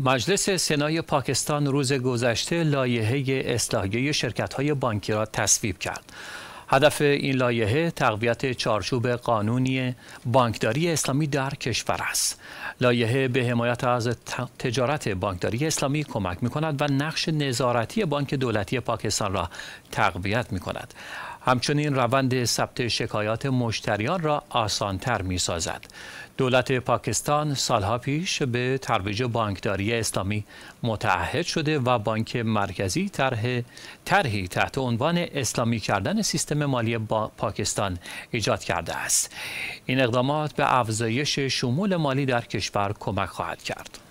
مجلس سنای پاکستان روز گذشته لایحه اصلاحیه های بانکی را تصویب کرد. هدف این لایحه تقویت چارچوب قانونی بانکداری اسلامی در کشور است. لایحه به حمایت از تجارت بانکداری اسلامی کمک می کند و نقش نظارتی بانک دولتی پاکستان را تقویت می کند. همچنین روند ثبت شکایات مشتریان را آسانتر می سازد. دولت پاکستان سالها پیش به ترویج بانکداری اسلامی متعهد شده و بانک مرکزی طرح طرحی تحت عنوان اسلامی کردن سیستم مالی با پاکستان ایجاد کرده است این اقدامات به افزایش شمول مالی در کشور کمک خواهد کرد